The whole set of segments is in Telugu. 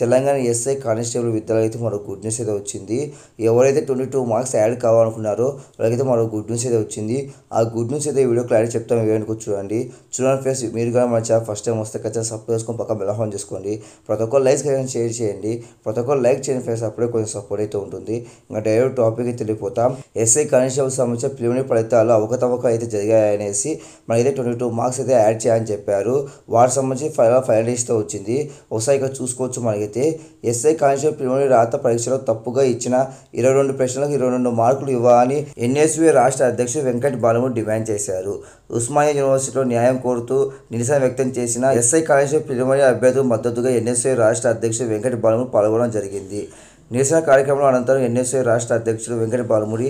తెలంగాణ ఎస్ఐ కానిస్టేబుల్ విద్యలో అయితే మరో గుడ్ న్యూస్ అయితే వచ్చింది ఎవరైతే ట్వంటీ టూ మార్క్స్ యాడ్ కావాలనుకున్నారో వాళ్ళకైతే మరో గుడ్ న్యూస్ అయితే వచ్చింది ఆ గుడ్ న్యూస్ అయితే వీడియో క్లారిటీ చెప్తాం ఇవ్వడానికి చూడండి చూడండి ఫ్రెండ్స్ మీరు కూడా మన ఛానల్ ఫస్ట్ టైం వస్తే ఖచ్చితంగా సపోర్ట్ చేసుకొని పక్క బెల్ చేసుకోండి ప్రతి ఒక్కరు కానీ షేర్ చేయండి ప్రతి ఒక్కరు లైక్ చేయని ఫ్రెండ్స్ అప్పుడే కొంచెం సపోర్ట్ అయితే ఉంటుంది ఇంకా డైరెక్ట్ టాపిక్ అయితే తెలియపోతాం ఎస్ఐ కానిస్టేబుల్ సంబంధించిన ప్రిలిమినరీ ఫలితాలు అవకతవక అయితే జరిగాయనేసి మనకైతే ట్వంటీ టూ మార్క్స్ అయితే యాడ్ చేయని చెప్పారు వాటి సంబంధించి ఫైనల్ ఫైనలిస్ట్ వచ్చింది ఒకసారి ఇక్కడ చూసుకోవచ్చు మనకి అడిగితే ఎస్ఐ కానిస్టేబుల్ పిల్లోని రాత పరీక్షలో తప్పుగా ఇచ్చిన ఇరవై రెండు ప్రశ్నలకు ఇరవై రెండు మార్కులు ఇవ్వాలని ఎన్ఎస్వి రాష్ట్ర అధ్యక్షుడు వెంకట బాలము డిమాండ్ చేశారు ఉస్మానియా యూనివర్సిటీలో న్యాయం కోరుతూ నిరసన వ్యక్తం చేసిన ఎస్ఐ కానిస్టేబుల్ పిల్లమని అభ్యర్థు మద్దతుగా ఎన్ఎస్వి రాష్ట్ర అధ్యక్షుడు వెంకట బాలము పాల్గొనడం జరిగింది నిరసన కార్యక్రమంలో అనంతరం ఎన్ఎస్ఐ రాష్ట్ర అధ్యక్షుడు వెంకట బాలముడి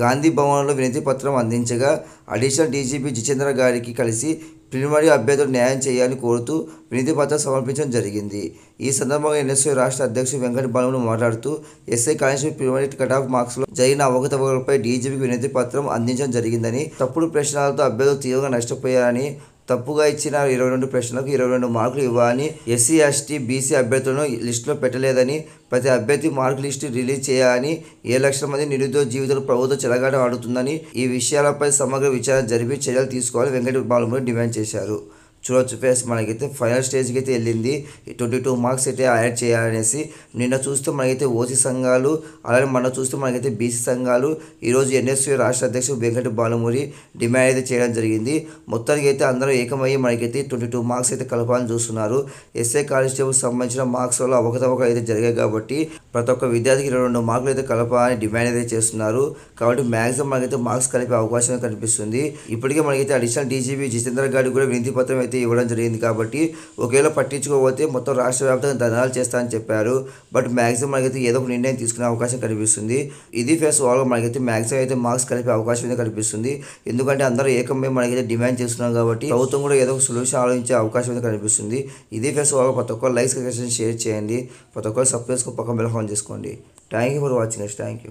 గాంధీ భవన్లో వినతి పత్రం అందించగా అడిషనల్ డీజీపీ జితేంద్ర గారికి కలిసి ప్రిలిమినరీ అభ్యర్థులు న్యాయం చేయాలని కోరుతూ వినతి పత్రం సమర్పించడం జరిగింది ఈ సందర్భంగా ఎన్ఎస్యూ రాష్ట్ర అధ్యక్షుడు వెంకట బాలములు మాట్లాడుతూ SI college preliminary cut off మార్క్స్లో జరిగిన అవకతవకలపై డీజీపీకి వినతి పత్రం అందించడం జరిగిందని తప్పుడు ప్రశ్నలతో అభ్యర్థులు తీవ్రంగా నష్టపోయారని తప్పుగా ఇచ్చిన ఇరవై రెండు ప్రశ్నలకు ఇరవై రెండు మార్కులు ఇవ్వాలని ఎస్సీ ఎస్టీ బీసీ అభ్యర్థులను లిస్టులో పెట్టలేదని ప్రతి అభ్యర్థి మార్క్ లిస్టు రిలీజ్ చేయాలని ఏ లక్షల మంది నిరుద్యోగ జీవితాలు ప్రభుత్వం చెలగాట ఆడుతుందని ఈ విషయాలపై సమగ్ర విచారణ జరిపి చర్యలు తీసుకోవాలని వెంకట బాలమురళి డిమాండ్ చేశారు చూడొచ్చు ఫ్రెండ్స్ మనకైతే ఫైనల్ స్టేజ్కి అయితే వెళ్ళింది ట్వంటీ టూ మార్క్స్ అయితే యాడ్ చేయాలనేసి నిన్న చూస్తే మనకైతే ఓసీ సంఘాలు అలాగే మొన్న చూస్తే మనకైతే బీసీ సంఘాలు ఈరోజు ఎన్ఎస్యూ రాష్ట్ర అధ్యక్షుడు వెంకట బాలమూరి డిమాండ్ అయితే చేయడం జరిగింది మొత్తానికి అయితే అందరూ ఏకమయ్యి మనకైతే ట్వంటీ టూ మార్క్స్ అయితే కలపాలని చూస్తున్నారు ఎస్ఏ కానిస్టేబుల్ సంబంధించిన మార్క్స్ వల్ల అవకతవక అయితే జరిగాయి కాబట్టి ప్రతి ఒక్క విద్యార్థికి ఇరవై రెండు మార్కులు అయితే కలపాలని డిమాండ్ అయితే చేస్తున్నారు కాబట్టి మ్యాక్సిమం మనకైతే మార్క్స్ కలిపే అవకాశం కనిపిస్తుంది ఇప్పటికే మనకైతే అడిషనల్ డీజీపీ జితేంద్ర గారికి కూడా వినతి పత్రం అయితే అయితే ఇవ్వడం జరిగింది కాబట్టి ఒకవేళ పట్టించుకోకపోతే మొత్తం రాష్ట్ర వ్యాప్తంగా ధర్నాలు చేస్తా అని చెప్పారు బట్ మ్యాక్సిమం మనకైతే ఏదో ఒక నిర్ణయం తీసుకునే అవకాశం కనిపిస్తుంది ఇది ఫేస్ వాల్గా మనకైతే మ్యాక్సిమం అయితే మార్క్స్ కలిపే అవకాశం అయితే కనిపిస్తుంది ఎందుకంటే అందరూ ఏకమే మనకైతే డిమాండ్ చేస్తున్నాం కాబట్టి ప్రభుత్వం కూడా ఏదో ఒక సొల్యూషన్ ఆలోచించే అవకాశం అయితే కనిపిస్తుంది ఇది ఫేస్ వాళ్ళు ప్రతి ఒక్కరు లైక్స్ షేర్ చేయండి ప్రతి ఒక్కరు సబ్స్క్రైబ్స్కి పక్కన బెల్ చేసుకోండి thank you for watching thank you